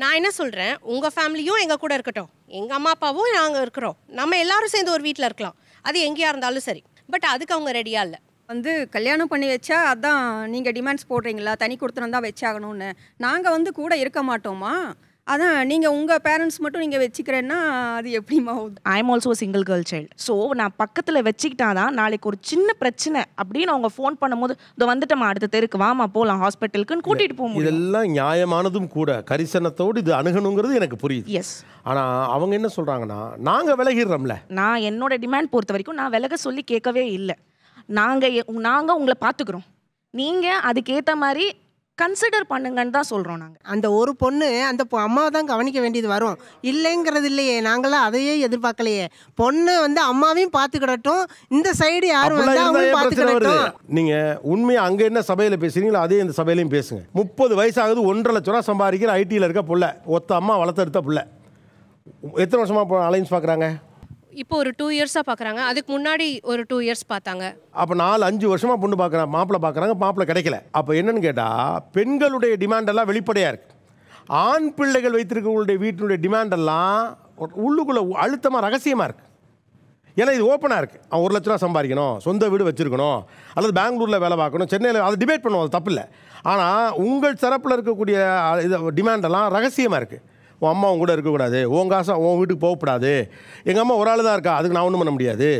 நான் என்ன சொல்கிறேன் உங்கள் ஃபேமிலியும் எங்கள் கூட இருக்கட்டும் எங்கள் அம்மா அப்பாவும் நாங்கள் இருக்கிறோம் நம்ம எல்லாரும் சேர்ந்து ஒரு வீட்டில் இருக்கலாம் அது எங்கேயா இருந்தாலும் சரி பட் அதுக்கு அவங்க ரெடியாக இல்லை வந்து கல்யாணம் பண்ணி வச்சா அதான் நீங்கள் டிமாண்ட்ஸ் போடுறீங்களா தனி கொடுத்துனா தான் வச்சாகணும்னு நாங்கள் வந்து கூட இருக்க மாட்டோமா அதான் நீங்கள் உங்கள் பேரண்ட்ஸ் மட்டும் நீங்கள் வச்சுக்கிறேன்னா அது எப்படிமா ஆகுது I am also single girl child so நான் பக்கத்தில் வச்சுக்கிட்டா தான் நாளைக்கு ஒரு சின்ன பிரச்சனை அப்படின்னு அவங்க ஃபோன் பண்ணும்போது இதோ வந்துட்டோமா அடுத்த தெருக்கு வாமா போகலாம் ஹாஸ்பிட்டலுக்குன்னு கூட்டிகிட்டு போகும் இதெல்லாம் நியாயமானதும் கூட கரிசனத்தோடு இது அணுகணுங்கிறது எனக்கு புரியுது எஸ் ஆனால் அவங்க என்ன சொல்கிறாங்கன்னா நாங்கள் விலகிடுறோம்ல நான் என்னோட டிமாண்ட் பொறுத்த வரைக்கும் நான் விலக சொல்லி கேட்கவே இல்லை நாங்கள் நாங்கள் உங்களை பார்த்துக்குறோம் நீங்கள் அதுக்கேற்ற மாதிரி கன்சிடர் பண்ணுங்கன்னு தான் சொல்கிறோம் நாங்கள் அந்த ஒரு பொண்ணு அந்த அம்மாவை தான் கவனிக்க வேண்டியது வரும் இல்லைங்கிறது இல்லையே நாங்களாம் அதையே எதிர்பார்க்கலையே பொண்ணு வந்து அம்மாவையும் பார்த்துக்கிடட்டும் இந்த சைடு யாரும் பார்த்துக்கிடட்டும் நீங்கள் உண்மையாக அங்கே என்ன சபையில் பேசுறீங்களோ அதே இந்த சபையிலையும் பேசுங்க முப்பது வயசாகுது ஒன்றரை லட்ச ரூபா சம்பாதிக்கிற ஐடியில் இருக்க பிள்ளை ஒத்த அம்மா வளர்த்தெடுத்த பிள்ளை எத்தனை வருஷமாக அலைன்ஸ் பார்க்குறாங்க இப்போ ஒரு டூ இயர்ஸாக பார்க்குறாங்க அதுக்கு முன்னாடி ஒரு டூ இயர்ஸ் பார்த்தாங்க அப்போ நாலு அஞ்சு வருஷமாக பொண்ணு பார்க்குறாங்க மாப்பிள்ளை பார்க்குறாங்க மாப்பிள்ளை கிடைக்கல அப்போ என்னன்னு கேட்டால் பெண்களுடைய டிமாண்டெல்லாம் வெளிப்படையாக இருக்குது ஆண் பிள்ளைகள் வைத்திருக்கவங்களுடைய வீட்டினுடைய டிமாண்டெல்லாம் உள்ளுக்குள்ளே அழுத்தமாக ரகசியமாக இருக்குது ஏன்னா இது ஓப்பனாக இருக்குது அவன் ஒரு லட்ச ரூபா சம்பாதிக்கணும் சொந்த வீடு வச்சுருக்கணும் அல்லது பெங்களூரில் வேலை பார்க்கணும் சென்னையில் அதை டிபேட் பண்ணுவோம் அது தப்பு இல்லை ஆனால் உங்கள் தரப்பில் இருக்கக்கூடிய இது டிமாண்டெல்லாம் ரகசியமாக இருக்குது உன் அம்மா உன் கூட இருக்கக்கூடாது உன் காசு உன் வீட்டுக்கு போகக்கூடாது எங்கள் அம்மா ஒரு ஆள் தான் இருக்கா அதுக்கு நான் ஒன்றும் பண்ண முடியாது